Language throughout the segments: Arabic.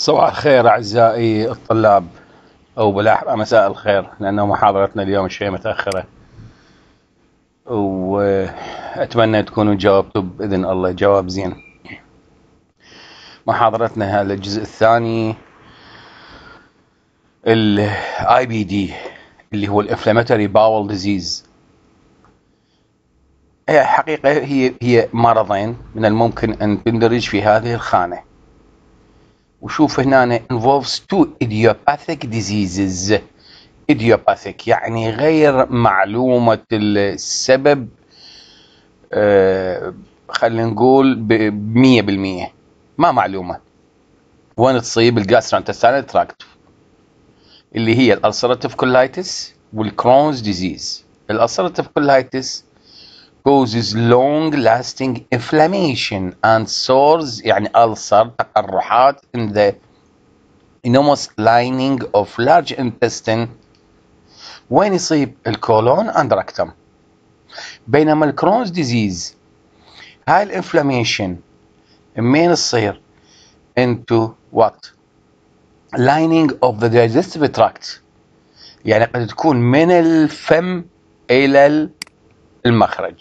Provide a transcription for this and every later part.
صباح الخير أعزائي الطلاب أو بالأحرى مساء الخير لأنه محاضرتنا اليوم شوي متأخرة وأتمنى تكونوا جاوبتوا بإذن الله جواب زين محاضرتنا هذا الجزء الثاني الاي بي دي اللي هو الانفلاماتوري باول ديزيز هي حقيقة هي هي مرضين من الممكن أن تندرج في هذه الخانة وشوف هنا involves two idiopathic diseases idiopathic يعني غير معلومة السبب آه خلينا نقول بمية بالمية ما معلومة وين تصيب انتستانال تراكت اللي هي الألسراتيف كولايتس والكرونز ديزيز الألسراتيف كولايتس causes long lasting inflammation and sores يعني ulcer تقرحات in the enormous lining of large intestine وين يصيب الكولون and rectum بينما الكرونز ديزيز هاي الانفلاميشن منين تصير into what lining of the digestive tract يعني قد تكون من الفم الى المخرج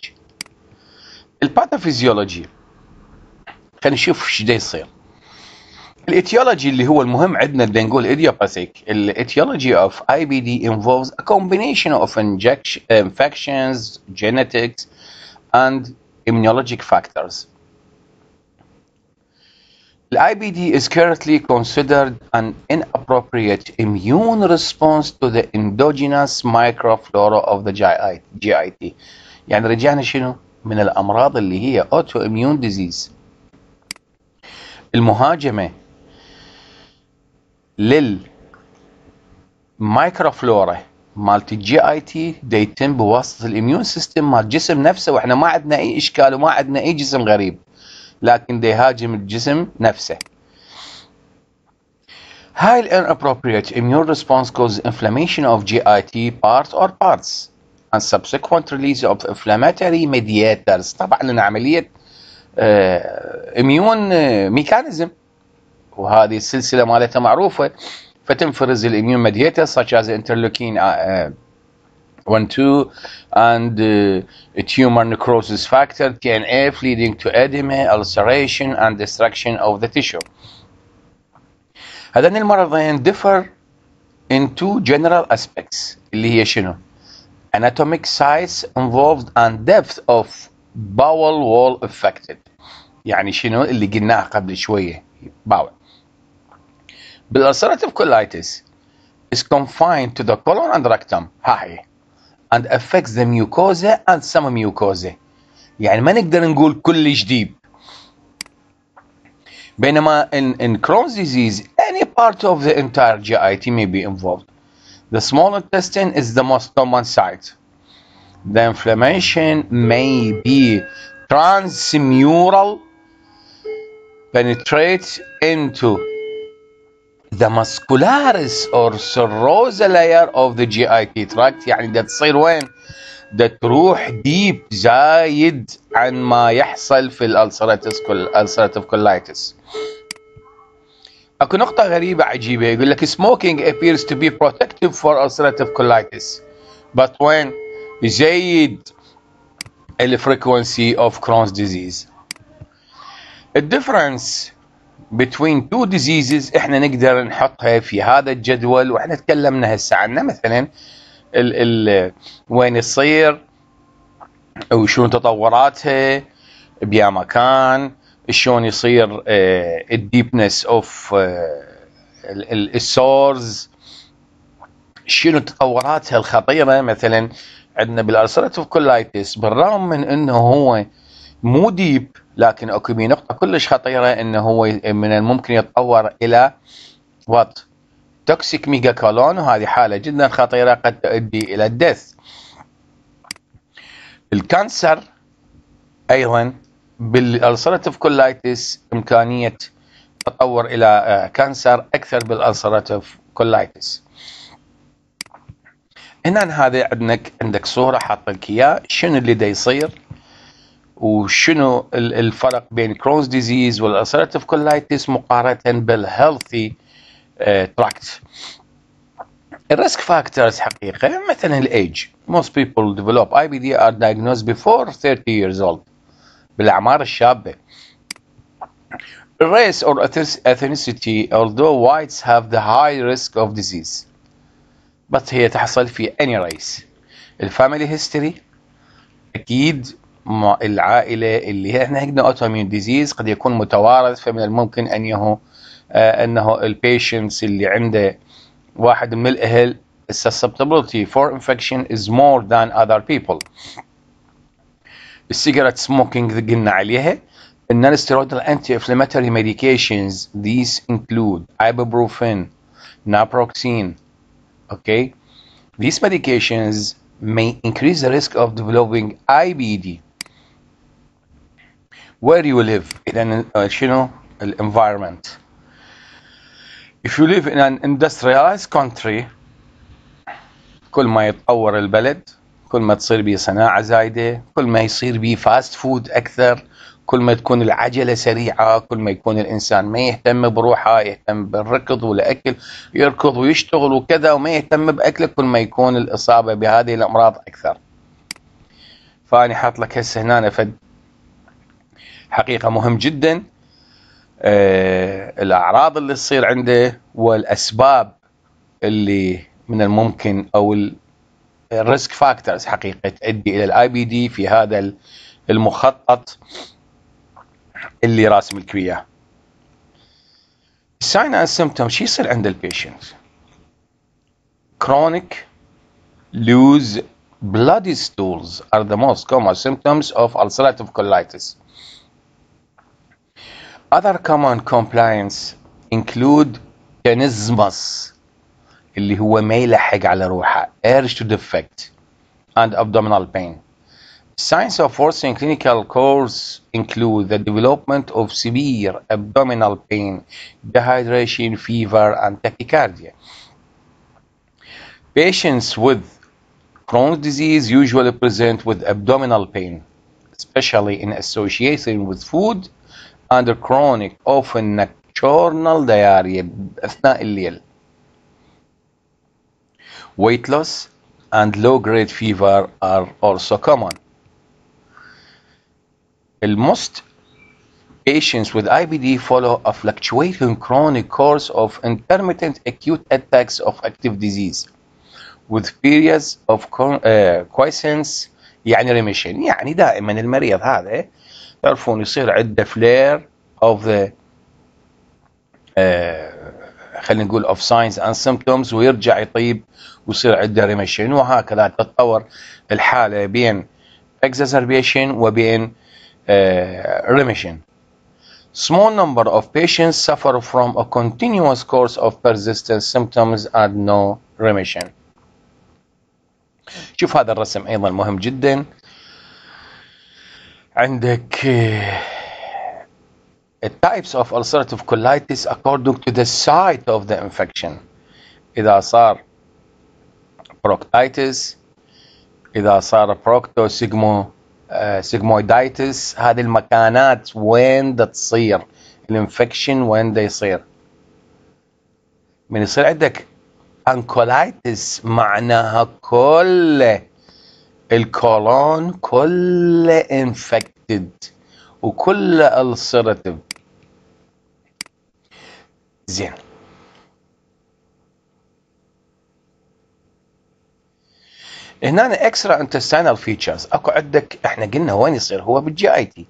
الباثوفيزيولوجي خلينا نشوف ايش يصير الاتيولوجي اللي هو المهم عندنا اللي نقول ايديوباثيك الاتيولوجي اوف اي بي دي انفولفز ا كومبينيشن اوف انفكشنز جينيتكس اند immunologic factors The IBD is currently considered an inappropriate immune response to the endogenous microflora of the GIT. يعني رجعنا شنو من الامراض اللي هي اوتو اميون ديزيز المهاجمه للمايكروفلورا مالت الجي اي تي ديتم بواسطه الاميون سيستم مال الجسم نفسه واحنا ما عندنا اي اشكال وما عندنا اي جسم غريب لكن دي هاجم الجسم نفسه هاي اميون ريسبونس كوز انفلاميشن اوف جي اي تي بارت اور بارتس and subsequent release of inflammatory mediators طبعا ان عمليه اميون ميكانيزم وهذه السلسله مالتها معروفه فتنفرز الاميون mediators such as interleukin 1 2 and tumor necrosis factor TNF leading to edema ulceration and destruction of the tissue هذان المرضين differ in two general aspects اللي هي شنو anatomic size involved and depth of bowel wall affected يعني شنو اللي قلناه قبل شوية bowel but ulcerative colitis is confined to the colon and rectum هاي and affects the mucosa and some mucosa يعني ما نقدر نقول كل جديد بينما in, in Crohn's disease any part of the entire GIT may be involved the small intestine is the most common site. The inflammation may be transmural, penetrates into the muscularis or serosa layer of the GIT tract يعني ده تصير وين؟ ده تروح ديب زايد عن ما يحصل في الالسراتيف كولايتس اكو نقطة غريبة عجيبة يقول لك smoking appears to be protective for ulcerative colitis but when يزيد الفريكونسي of Crohn's disease the difference between two diseases احنا نقدر نحطها في هذا الجدول واحنا تكلمنا هسه عنه مثلا ال ال وين يصير وشو تطوراتها بيا مكان شلون يصير الديبنس اوف السورز شنو تطوراتها الخطيره مثلا عندنا بالارسلتيف كولايتس بالرغم من انه هو مو ديب لكن اكو بيه نقطه كلش خطيره انه هو آه، من الممكن يتطور الى وات توكسيك ميجا كولون وهذه حاله جدا خطيره قد تؤدي الى الدث الكانسر ايضا بالالسراتيف كولايتس امكانيه تطور الى آه، كانسر اكثر بالالسراتيف كولايتس هنا هذا عندك عندك صوره حاطه لك اياه شنو اللي دا يصير وشنو الفرق بين كرونز ديزيز والالسراتيف كولايتس مقارنه بالهيلثي تراكت الريسك فاكتورز حقيقه مثلا الايج most people develop IBD are diagnosed before 30 years old بالأعمار الشابة. Race or ethnicity although whites have the high risk of disease but هي تحصل في any race. الفاميلي history أكيد العائلة اللي هي احنا عندنا اوتوميون ديزيز قد يكون متوارث فمن الممكن انه آه انه البيشنتس اللي عنده واحد من الاهل susceptibility for infection is more than other people Cigarette smoking ذجلنا عليها non-steroidal anti-inflammatory medications these include ibuprofen naproxen okay these medications may increase the risk of developing IBD where you live in an uh, you know, environment if you live in an industrialized country كل ما يتطور البلد كل ما تصير به صناعة زايدة كل ما يصير به فاست فود أكثر كل ما تكون العجلة سريعة كل ما يكون الإنسان ما يهتم بروحه يهتم بالركض والأكل يركض ويشتغل وكذا وما يهتم بأكله كل ما يكون الإصابة بهذه الأمراض أكثر فأنا حاط لك هسه هنا فد حقيقة مهم جدا آه الأعراض اللي تصير عنده والأسباب اللي من الممكن أو الريسك فاكتورز حقيقه تؤدي الى الاي بي دي في هذا المخطط اللي راسم لكم اياه. الساين اند سيمتوم شو يصير عند البيشنت؟ كرونيك لوز بلادي stools are the most common symptoms of ulcerative colitis. Other common complaints include tenesmus, اللي هو ما يلحق على روحه urge to defect and abdominal pain signs of worsening clinical course include the development of severe abdominal pain dehydration fever and tachycardia patients with Crohn's disease usually present with abdominal pain especially in association with food under chronic often nocturnal diarrhea أثناء الليل Weight loss and low-grade fever are also common. Most patients with IBD follow a fluctuating chronic course of intermittent acute attacks of active disease with periods of uh, quiescence يعني remission يعني دائما المريض هذا تعرفون يصير عنده flare of the uh, خلينا نقول اوف ساينز اند سيمبتومز ويرجع يطيب ويصير عنده ريميشن وهكذا تتطور الحاله بين اكزازربيشن وبين ريميشن. آه، Small number of patients suffer from a continuous course of persistent symptoms and no remission. شوف هذا الرسم ايضا مهم جدا. عندك آه، types of ulcerative colitis according to the site of the infection إذا صار proctitis إذا صار بروكتو سيجمو آه، هذه المكانات وين دا تصير الانفكشن وين دا يصير من يصير عندك انكولايتس معناها كل الكولون كله انفكتد وكله ulcerative زين هنا اكسترا انترستانال فيتشرز اكو عندك احنا قلنا وين يصير هو بالجي اي تي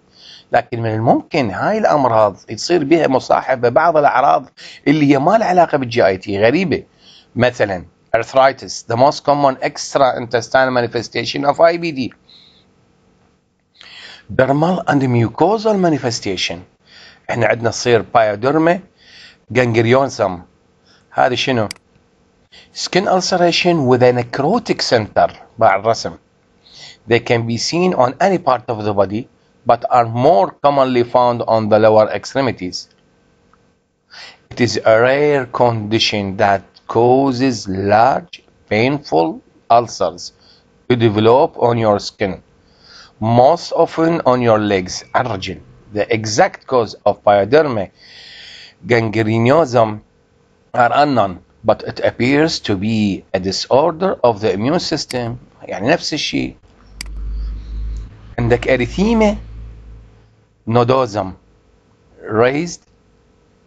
لكن من الممكن هاي الامراض يصير بها مصاحبه بعض الاعراض اللي هي ما لها علاقه بالجي اي تي غريبه مثلا arthritis the most common extra intestinal manifestation of IBD dermal and mucosal manifestation احنا عندنا تصير بايودرما gangliosum هذه شنو skin ulceration with a necrotic center مع الرسم they can be seen on any part of the body but are more commonly found on the lower extremities it is a rare condition that causes large painful ulcers to develop on your skin most often on your legs الرجل the exact cause of pyoderma gangrenosum are unknown but it appears to be a disorder of the immune system يعني نفس الشيء عندك erythema nodosum raised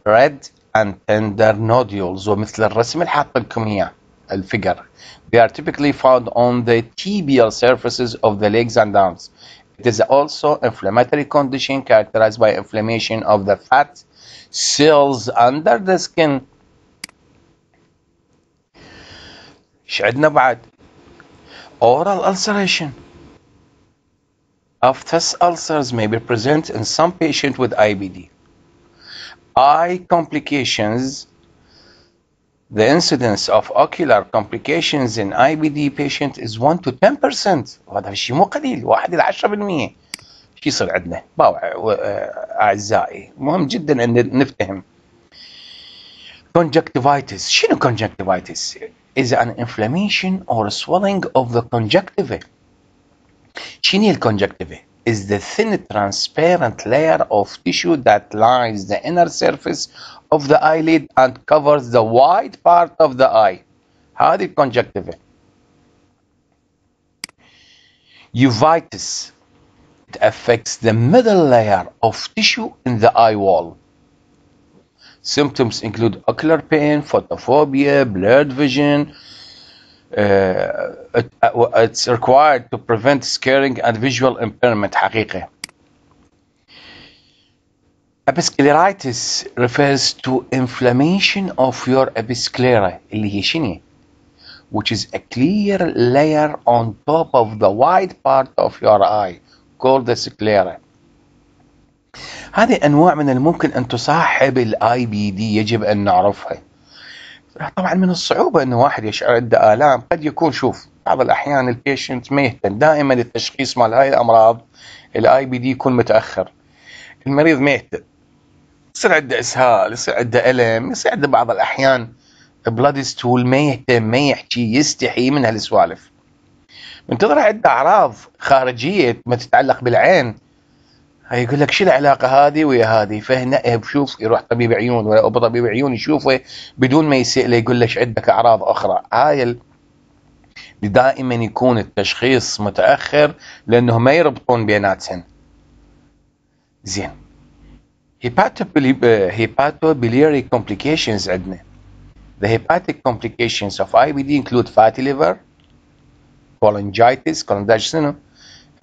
red and tender nodules ومثل الرسم اللي حاط لكم اياه الفيجر they are typically found on the tibial surfaces of the legs and arms It is also inflammatory condition characterized by inflammation of the fat cells under the skin ايش عندنا بعد oral ulceration of these ulcers may be present in some patient with IBD. Eye complications the incidence of ocular complications in IBD patient is 1 to 10% وهذا شيء مو قليل 1 إلى 10% شو يصير عندنا باوع اعزائي مهم جدا ان conjunctivitis شنو conjunctivitis is an inflammation or swelling of the conjunctiva شنو الكونجكتيفا is the thin transparent layer of tissue that lines the inner surface of the eyelid and covers the wide part of the eye هذه الكونجكتيفا uveitis it affects the middle layer of tissue in the eye wall. Symptoms include ocular pain, photophobia, blurred vision. Uh, it, uh, it's required to prevent scarring and visual impairment حقيقة. Episcleritis refers to inflammation of your episclera اللي هي شنو؟ Which is a clear layer on top of the white part of your eye. كولد سكليرا هذه انواع من الممكن ان تصاحب الاي بي دي يجب ان نعرفها طبعا من الصعوبه ان واحد يشعر عنده الام قد يكون شوف بعض الاحيان البيشنت ما يهتم دائما التشخيص مال هاي الامراض الاي بي دي يكون متاخر المريض ما يهتم يصير عنده اسهال يصير عنده الم يصير عنده بعض الاحيان بلاد ستول ما يهتم ما يحكي يستحي من هالسوالف منتظر عدة أعراض خارجية ما تتعلق بالعين يقول لك شو العلاقة هذه ويا هذه فهنا بشوف يروح طبيب عيون ولا أبو طبيب عيون يشوفه بدون ما يسأله يقول لك عندك أعراض أخرى هاي دائما يكون التشخيص متأخر لأنه ما يربطون بيناتهم زين هيباتو بليري كومبليكيشنز عندنا The hepatic complications of IBD include fatty liver, cholangitis, cholangitis,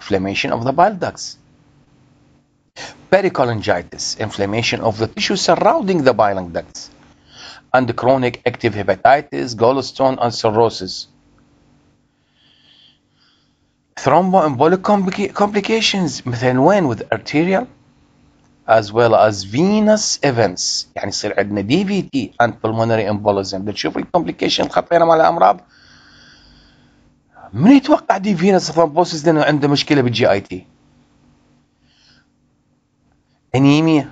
inflammation of the bile ducts. Pericholangitis, inflammation of the tissue surrounding the bile ducts. And chronic active hepatitis, gallstone, and cirrhosis. Thromboembolic complica complications, then when with arterial as well as venous events يعني يصير عندنا دي and pulmonary embolism بتشوف الكومبليكيشن خطيره مال الامراض من يتوقع دي فينس بوسس لانه عنده مشكله بالجي اي تي انيميا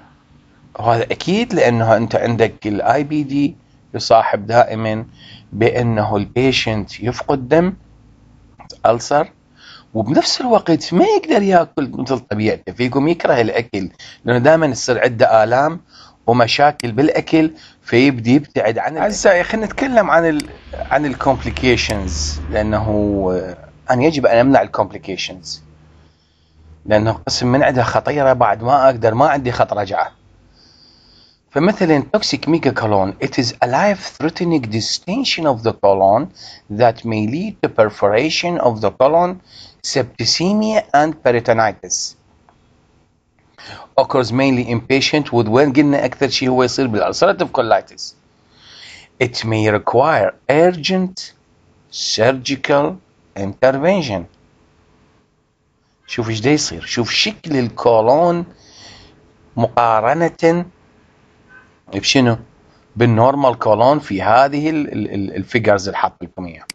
وهذا اكيد لانه انت عندك الاي بي دي يصاحب دائما بانه البيشنت يفقد دم السر وبنفس الوقت ما يقدر ياكل مثل طبيعته فيكم يكره الاكل لانه دائما يصير عنده الام ومشاكل بالاكل فيبدي يبتعد عن هسه خلينا نتكلم عن الـ عن الكومبليكيشنز لانه آه، انا يجب ان امنع الكومبليكيشنز لانه قسم من عندها خطيره بعد ما اقدر ما عندي خط رجعه فمثلا توكسيك ميكا كولون it is a life-threatening distension of the colon that may lead to perforation of the colon septicemia and peritonitis occurs mainly in patients with وين قلنا أكثر شيء هو يصير بالألسراتيف colitis. It may require urgent surgical intervention. شوف ايش ده يصير، شوف شكل الكولون مقارنة بشنو؟ بالنورمال كولون في هذه الفيجرز اللي حاط لكم اياها.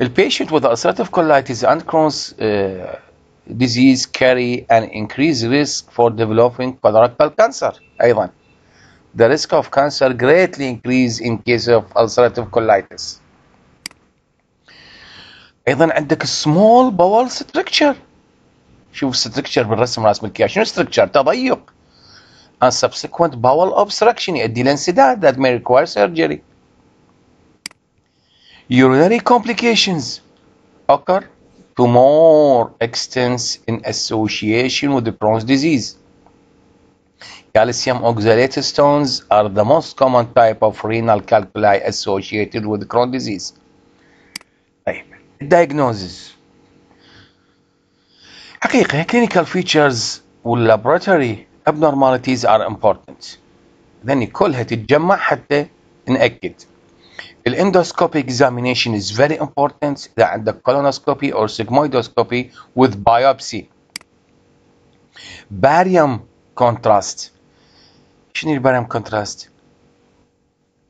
البيشنت with ulcerative colitis and Crohn's uh, disease carry an increased risk for developing colorectal cancer أيضا the risk of cancer greatly increase in case of ulcerative colitis ايضا عندك small bowel structure شوف structure بالرسم راسم الكيا شنو structure تضيق and subsequent bowel obstruction يؤدي لانسداد that may require surgery urinary complications occur to more extent in association with the Crohn's disease. Calcium oxalate stones are the most common type of renal calculi associated with Crohn's disease. Diagnosis حقيقة clinical features laboratory abnormalities are important. لأن كلها تتجمع حتى نأكد. الاندوسكوبي examination is very important إذا عندك colonoscopy or sigmoidoscopy with biopsy. باريوم كونتراست شنو الباريوم كونتراست؟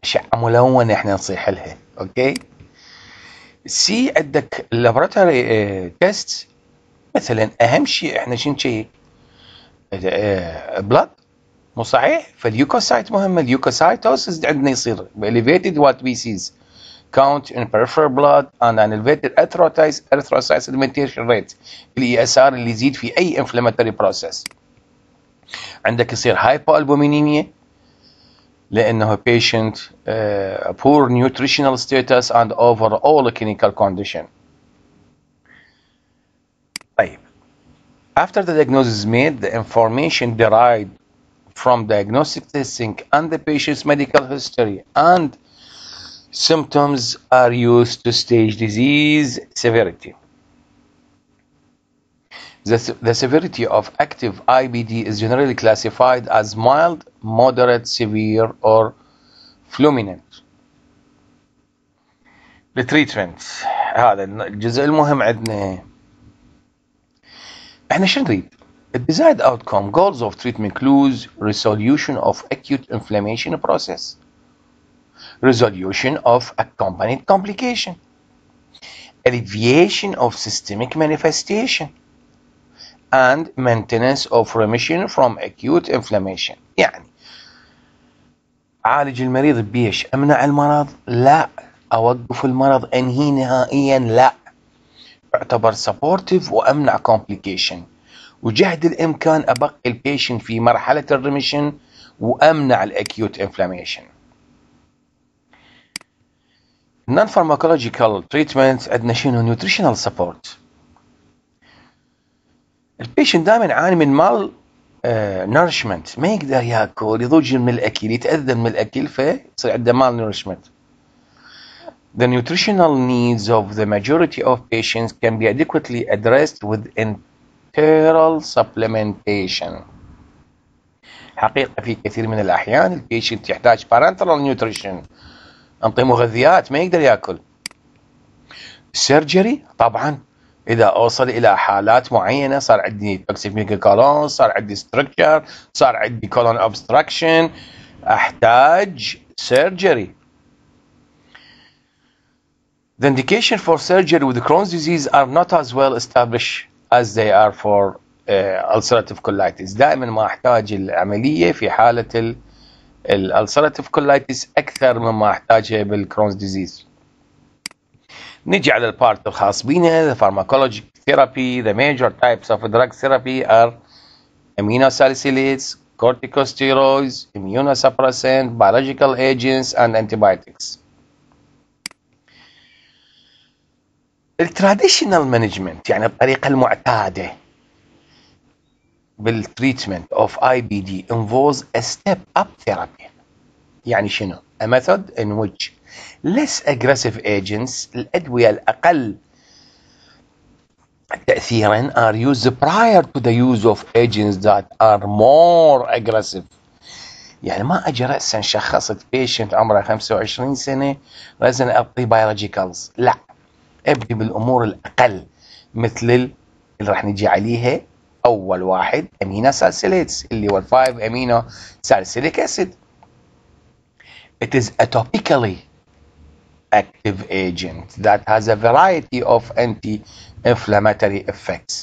أشعة ملونة احنا نصيح لها، اوكي؟ سي عندك اللابراتوري آه، تيست مثلا اهم شيء احنا شنو شيء؟ بلاد آه، آه، مو صحيح؟ فاليوكوسايت مهمه اليوكوسايتوسيس عندنا يصير elevated وات سيز count in peripheral blood and ان elevated اثروتايز erythrocyte سيدمنتيشن rate الاي اس ار اللي يزيد في اي inflammatory process عندك يصير hypoalbuminemia لانه patient بور poor nutritional status and اول clinical condition طيب after the diagnosis is made the information derived from diagnostic testing and the patient's medical history and symptoms are used to stage disease severity. The, the severity of active IBD is generally classified as mild, moderate, severe, or The التريتمنت هذا الجزء المهم عندنا احنا شو نريد a desired outcome goals of treatment include resolution of acute inflammation process, resolution of accompanied complication, alleviation of systemic manifestation, and maintenance of remission from acute inflammation يعني عالج المريض بيش امنع المرض لا اوقف المرض أنهي نهائيا لا يعتبر supportive وامنع complication وجهد الامكان ابقي البيشن في مرحله الريميشن وامنع الاكيوت انفلاميشن نون فارماكولوجيكال تريتمنت عندنا شنو نيوتريشنال سبورت البيشن دائما يعاني من مال آه، نورشمنت ما يقدر ياكل يضج من الاكل يتاذى من الاكل فيصير عنده مال نورشمنت The nutritional needs of the majority of patients can be adequately addressed with enteral supplementation حقيقة في كثير من الأحيان البيشنت يحتاج parenteral nutrition أنطي مغذيات ما يقدر يأكل السيرجري طبعا اذا اوصل الى حالات معينه صار عندي توكسيك كولون صار عندي ستركتشر صار عندي كولون obstruction احتاج سيرجري The indication for surgery with Crohn's disease are not as well established as they are for uh, ulcerative colitis دائما ما احتاج العملية في حالة ال الالسراتيف كولايتس اكثر مما احتاجها بالكرونز ديزيز نجي على البارت الخاص بينا the pharmacologic therapy the major types of drug therapy are aminosalicylates corticosteroids immunosuppressants biological agents and antibiotics الترديشنال مانجمنت يعني الطريقه المعتاده بالتريتمنت اوف اي بي دي involves a step up therapy يعني شنو؟ a method in which less aggressive agents الادويه الاقل تاثيرا are used prior to the use of agents that are more aggressive يعني ما اجي راسا شخصت بيشنت عمره 25 سنه راسا ابطي بايولوجيكالز لا ابدي بالامور الاقل مثل اللي راح نجي عليها اول واحد امينو سالسيليتس اللي هو 5 امينو سالسيليك اسيد It is a topically active agent that has a variety of anti-inflammatory effects.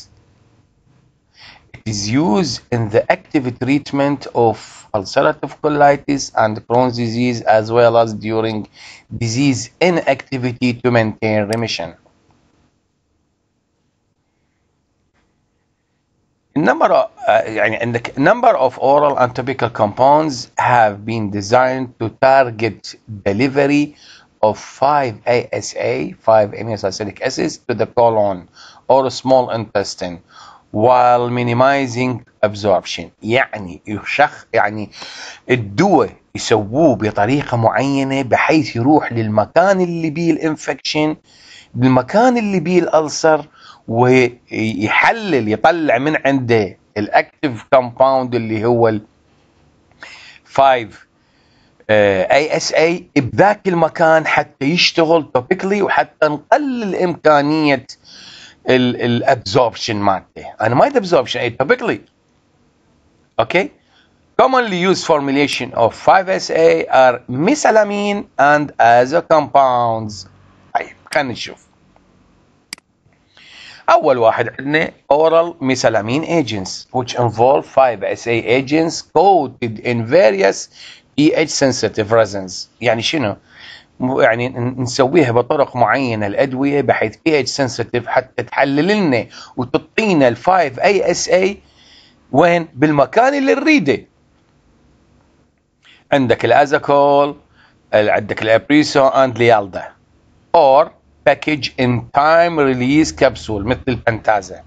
is used in the active treatment of ulcerative colitis and Crohn's disease as well as during disease inactivity to maintain remission. Number of, uh, and the number of oral and topical compounds have been designed to target delivery of 5-ASA, 5 aminosalicylic acids, to the colon or small intestine while minimizing absorption يعني يشخ يعني الدواء يسووه بطريقه معينه بحيث يروح للمكان اللي بيه الانفكشن بالمكان اللي بيه الالسر ويحلل يطلع من عنده الاكتف كومباوند اللي هو ال 5 اي اس اي بذاك المكان حتى يشتغل توبيكلي وحتى نقلل امكانيه الابزوربشن مالته انا ما ابزوربشن اي typically okay commonly used formulation of 5SA are misalamine and other compounds طيب خلينا نشوف اول واحد عندنا oral misalamine agents which involve 5SA agents coated in various pH sensitive resins يعني شنو يعني نسويها بطرق معينه الادويه بحيث بي اتش سنسيتيف حتى تحلل لنا وتعطينا ال 5 اي اس اي وين بالمكان اللي نريده عندك الازاكول عندك الابريسو اند ليالدا اور باكج ان تايم ريليز كبسول مثل البنتازا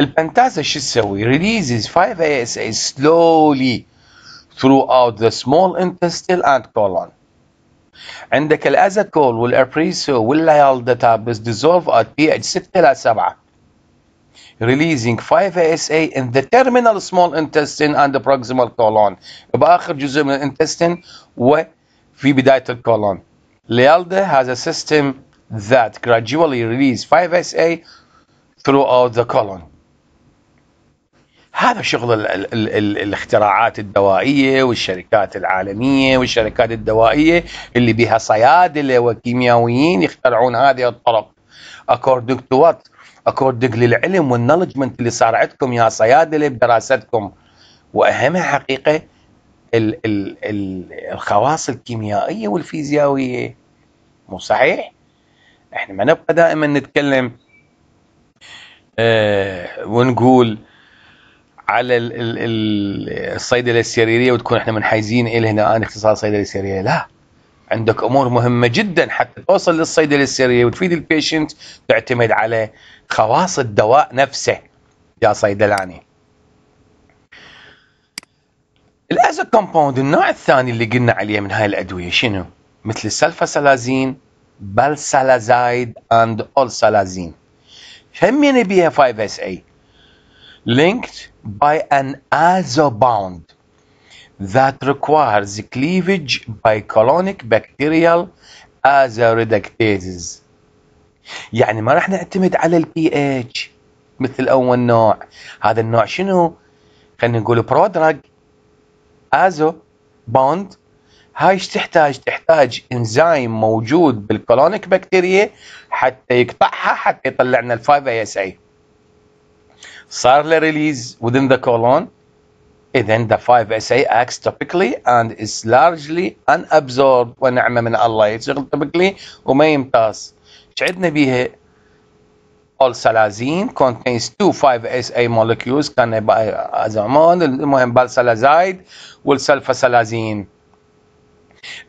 البنتازا شو تسوي؟ ريليزز 5 اي اس اي slowly throughout the small intestine and colon عندك الازاكول والابريسو والليالداتابس dissolve at pH 6 ل 7 releasing 5-ASA in the terminal small intestine and the proximal colon بآخر جزء من الانتستين وفي بداية الكولون Lialda has a system that gradually releases 5-SA throughout the colon هذا شغل الـ الـ الـ الاختراعات الدوائيه والشركات العالميه والشركات الدوائيه اللي بها صيادله وكيميائيين يخترعون هذه الطرق اكوردنج تو وات اكوردنج للعلم والنولجمنت اللي صار عندكم يا صيادله بدراستكم واهمها حقيقه الـ الـ الـ الخواص الكيميائيه والفيزيائيه مو صحيح؟ احنا ما نبقى دائما نتكلم آه ونقول على الصيدله السريريه وتكون احنا منحيزين الى هنا انا اختصاص صيدله سريريه لا عندك امور مهمه جدا حتى توصل للصيدله السريريه وتفيد البيشنت تعتمد على خواص الدواء نفسه يا صيدلاني الازا كومباوند النوع الثاني اللي قلنا عليه من هاي الادويه شنو مثل السلفاسالازين بالسالازايد اند اولسالازين همين بيها 5 اس اي linked by an azo bond that requires cleavage by colonic bacterial azo reductases. يعني ما راح نعتمد على ال pH مثل اول نوع هذا النوع شنو خلينا نقول برودراج ازو بوند هاي ايش تحتاج تحتاج انزيم موجود بالكولونيك بكتيريا حتى يقطعها حتى يطلع لنا الفايف 5 اس اي Sarla release within the colon, then the 5SA acts topically and is largely unabsorbed ونعمة من الله يشتغل topically وما يمتص. ايش عندنا بيها؟ Olsalazine contains two 5SA molecules كان ازامون المهم بالسالازايد والسلفاسالازين.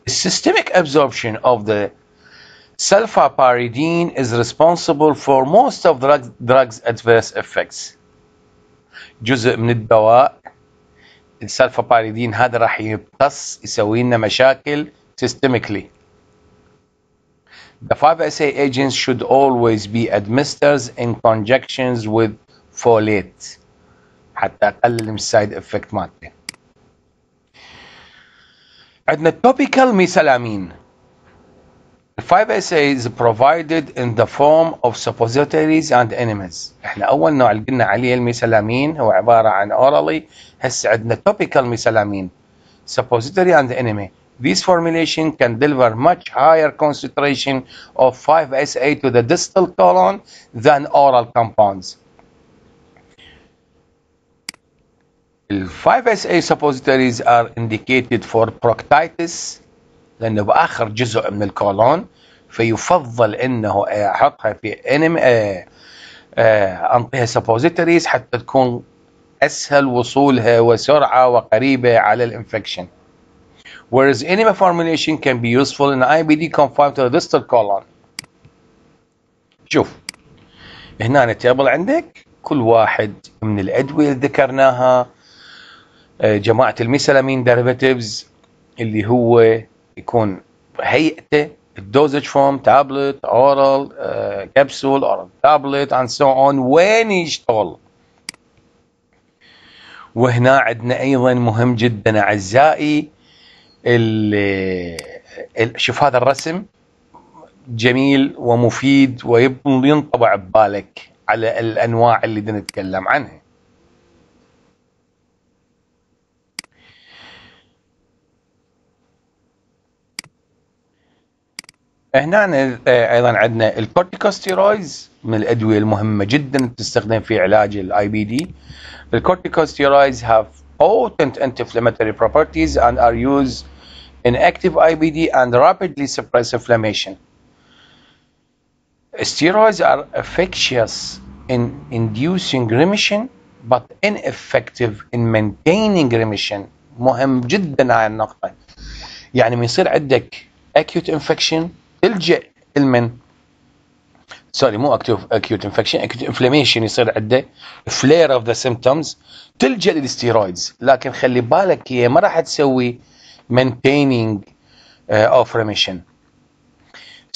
The systemic absorption of the sulfapyridine is responsible for most of drug, drugs adverse effects. جزء من الدواء باريدين هذا راح يمتص يسوي لنا مشاكل systemically The 5-SA agents should always be administered in conjunctions with folate حتى اقلل من السايد افكت مالته. عندنا التوبيكال ميسلامين الفايف essays provided in the form of suppositories and enemies احنا اول نوع اللي قلنا عليه الميثلامين هو عباره عن orally هسه عندنا topical ميثلامين suppository and enemy This formulation can deliver much higher concentration of 5-SA to the distal colon than oral compounds. The 5-SA suppositories are indicated for proctitis, لانه باخر جزء من الكولون فيفضل انه احطها في انم آه، آه، انطيها سبوزيتوريز حتى تكون اسهل وصولها وسرعه وقريبه على الانفكشن whereas enema formulation can be useful in IBD confined to the distal colon. شوف هنا تيبل عندك كل واحد من الادويه اللي ذكرناها آه، جماعه الميسالامين ديريفيتيفز اللي هو يكون هيئته الدوزج فورم تابلت اورال آه، كبسول اورال تابلت اند سو اون وين يشتغل وهنا عندنا ايضا مهم جدا اعزائي شوف هذا الرسم جميل ومفيد وينطبع ببالك على الانواع اللي نتكلم عنها هنا ايضا عندنا الكورتيكوستيرويدز من الادويه المهمه جدا تستخدم في علاج الاي بي دي الكورتيكوستيرويدز have potent anti-inflammatory properties and are used in active IBD and rapidly suppress inflammation. Steroids are efficacious in inducing remission but ineffective in maintaining remission. مهم جدا هاي النقطة. يعني ما يصير عندك acute infection الجئ المن سوري مو اكيوت اكيوت انفكشن اكيوت انفلاميشن يصير عنده فلير اوف ذا سيمتومز تلجا للستيرويدز لكن خلي بالك هي ما راح تسوي maintaining uh, of remission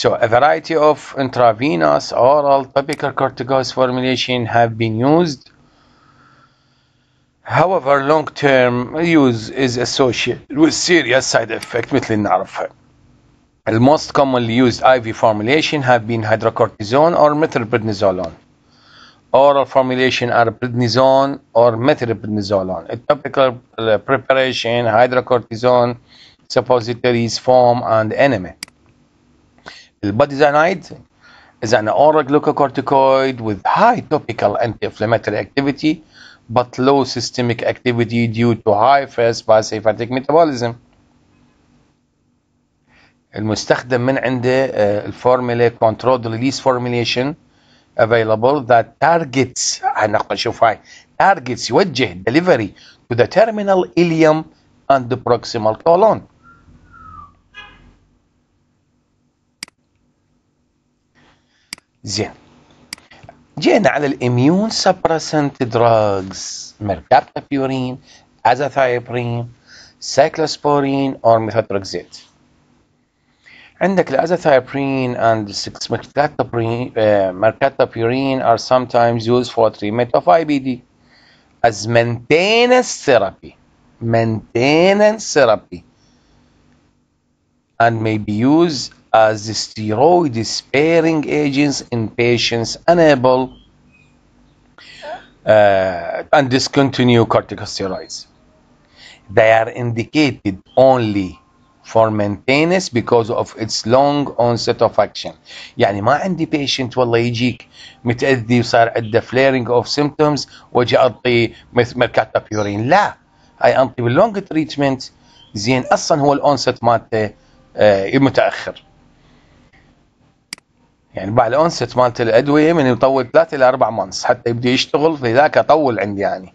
So a variety of intravenous, oral, topical corticosteroid formulation have been used. However, long-term use is associated with serious side effects مثل نعرفها. The most commonly used IV formulation have been hydrocortisone or methylprednisolone. Oral formulation are prednisone or methylprednisolone. A topical uh, preparation, hydrocortisone, suppositories, foam, and enema. Budesonide is an oral glucocorticoid with high topical anti-inflammatory activity but low systemic activity due to high first pass metabolism. المستخدم من عنده آه، الفورمولا كنترول ريليس فورميليشن available that targets هنقش هاي تارجتس يوجه دليفري تو ذا تيرمينال ileum اند بروكسيمال كولون زين جينا على الاميون سبرسنت دراجز بيورين ازاثايبرين سايكلوسبورين او ميثوتركزيت عندك azathioprine and 6-mercaptopurine uh, are sometimes used for treatment of IBD as maintenance therapy. Maintenance therapy and may be used as steroid-sparing agents in patients unable uh, and discontinue corticosteroids. They are indicated only for maintenance because of its long onset of action يعني ما عندي patient والله يجيك متأذي وصار عنده flaring of symptoms واجي أعطي مركاتا بيورين لا هاي أنطي باللونج تريتمنت زين أصلا هو الأونست مالته آه متأخر يعني بعد الأونست مالت الأدوية من يطول ثلاثة إلى أربع مانس حتى يبدي يشتغل فلذاك أطول عندي يعني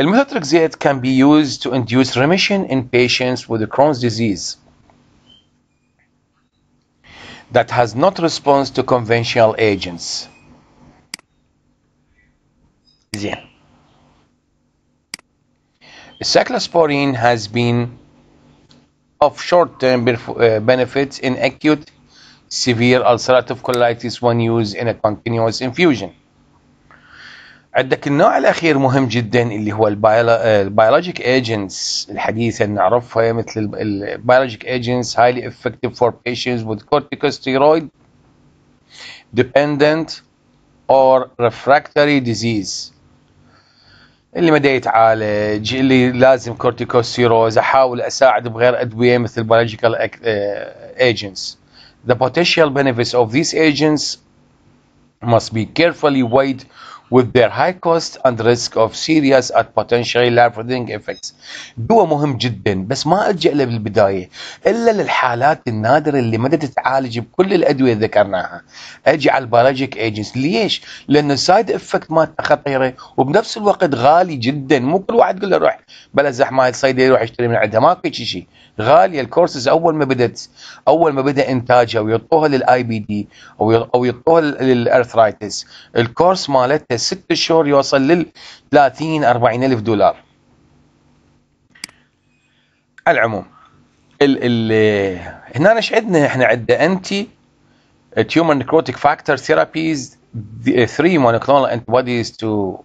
Methotrexate can be used to induce remission in patients with Crohn's disease that has not response to conventional agents. Cyclosporine has been of short-term uh, benefits in acute severe ulcerative colitis when used in a continuous infusion. عندك النوع الاخير مهم جدا اللي هو البيولوجيك ايجنتس الحديثه اللي نعرفها مثل البيولوجيك ايجنتس هايلي افكتيف فور patients with corticosteroid dependent or refractory disease اللي ما يتعالج اللي لازم كورتيكوستيروز احاول اساعد بغير ادويه مثل biological agents the potential benefits of these agents must be carefully weighed with their high cost and risk of serious and potentially life-threatening effects. دواء مهم جدا بس ما ألجأ له بالبداية إلا للحالات النادرة اللي ما تتعالج بكل الأدوية اللي ذكرناها. أجي على البيولوجيك ايجنتس ليش؟ لأن السايد افكت مالته خطيرة وبنفس الوقت غالي جدا مو كل واحد يقول له روح بلا زحمة الصيدلي يروح يشتري من عندها ماكو شيء غالية الكورسز أول ما بدت أول ما بدأ إنتاجها ويعطوها للآي بي دي أو يعطوها للأرثرايتس الكورس مالتها ست شهور يوصل لل 30 40 الف دولار العموم ال ال هنا ايش عندنا احنا عندنا انتي تيومر نكروتيك فاكتور ثيرابيز 3 مونوكلونال انتي بوديز تو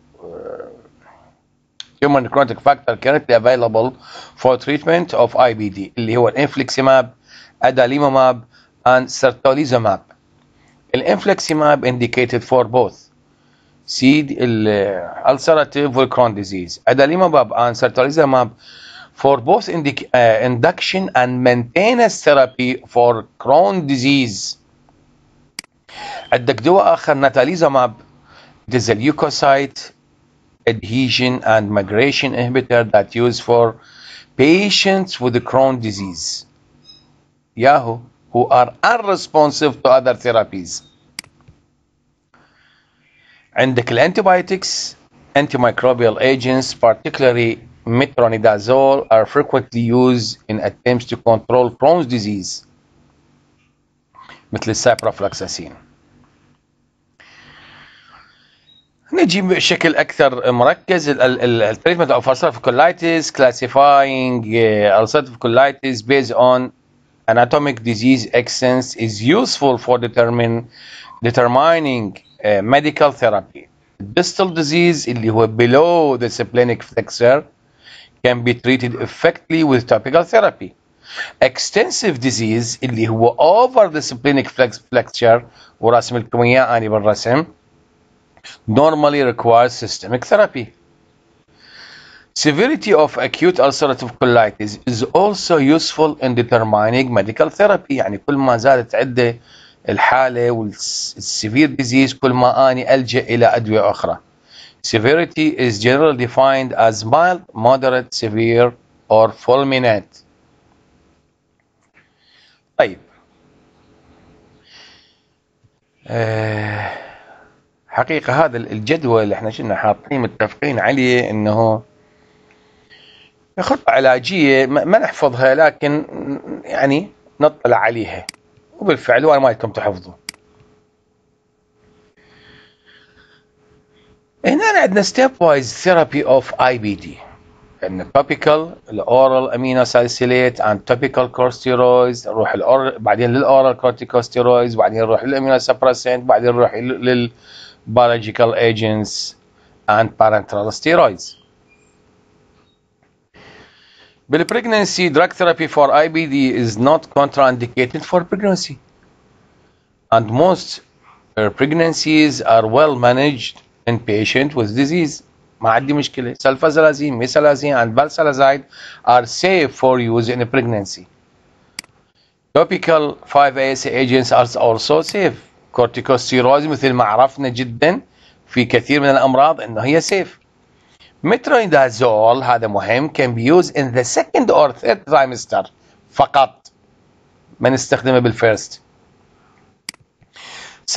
تيومر نكروتيك فاكتور necrotic افيلبل فور تريتمنت اوف اي بي دي اللي هو الانفليكسيماب اداليموماب اند sertolizumab الانفليكسيماب انديكيتد فور بوث Seed the ulcerative colonic disease. Adalimumab and Sertolizumab for both uh, induction and maintenance therapy for colonic disease. عندك دواء آخر ناتاليزاماب it is a leukocyte adhesion and migration inhibitor that used for patients with colonic disease. Yahoo, who are unresponsive to other therapies. عندك الانتibiotics antimicrobial agents particularly metronidazole are frequently used in attempts to control Crohn's disease مثل السابرافلاكساسين نجي بشكل اكثر مركز التريتمنت اوف ulcerative colitis classifying uh, ulcerative colitis based on anatomic disease extents is useful for determine determining uh, medical therapy. distal disease اللي هو below the splenic flexor can be treated effectively with topical therapy extensive disease اللي هو over the splenic flexor وراسم لكم اياه اني بالرسم normally requires systemic therapy Severity of acute ulcerative colitis is also useful in determining medical therapy يعني كل ما زادت عدة الحاله والسيفير ديزيز كل ما اني الجا الى ادويه اخرى. Severity is generally defined as mild, moderate, severe or fulminant. طيب آه، حقيقه هذا الجدول اللي احنا كنا حاطين متفقين عليه انه خطه علاجيه ما نحفظها لكن يعني نطلع عليها وبالفعل وين ما مالكم تحفظوا هنا عندنا ستيب وايز ثيرابي اوف اي بي دي عندنا توبيكال الاورال امينو ساليسيليت اند توبيكال كورستيرويز نروح بعدين للاورال كورتيكوستيرويدز بعدين نروح للامينو سبريسنت بعدين نروح للبايولوجيكال ايجنتس اند بارنترال ستيرويدز Bill pregnancy, drug therapy for IBD is not contraindicated for pregnancy. And most uh, pregnancies are well managed in patients with disease. ما عندي مشكلة. Sulfasalazine, mesalazine and balsalazide are safe for use in pregnancy. Topical 5-ASA agents are also safe. corticosteroids مثل ما عرفنا جدا في كثير من الأمراض أنه هي safe. مترونيدازول هذا مهم can be used in the second or third trimester فقط ما نستخدمه بالفيرست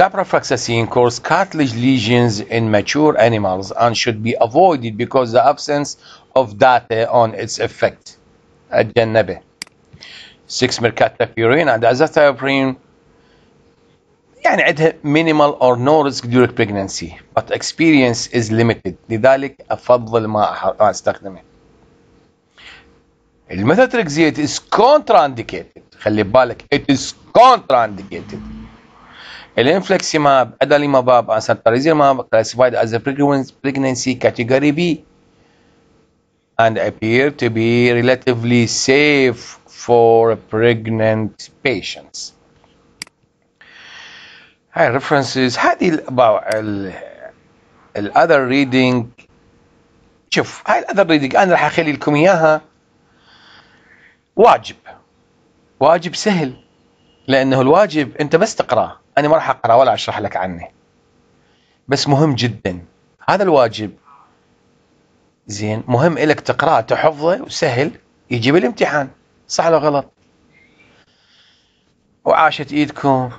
Ciprofloxacin causes cartilage lesions in mature animals and should be avoided because the absence of data on its effect. 6 mercaptopurine and azathioprine يعني عندها minimal or no risk during pregnancy but experience is limited لذلك أفضل ما أستخدمه الميثوتريكزيت is contraindicated خلي بالك it is contraindicated الانفلكسيماب اداليماب اسانتاريزيماب classified as a pregnancy category B and appear to be relatively safe for pregnant patients هاي references هذه about ال ال other reading شوف هاي ال other reading انا راح اخلي لكم اياها واجب واجب سهل لانه الواجب انت بس تقراه انا ما راح اقراه ولا اشرح لك عنه بس مهم جدا هذا الواجب زين مهم لك تقراه تحفظه وسهل يجيب الامتحان صح ولا غلط وعاشت ايدكم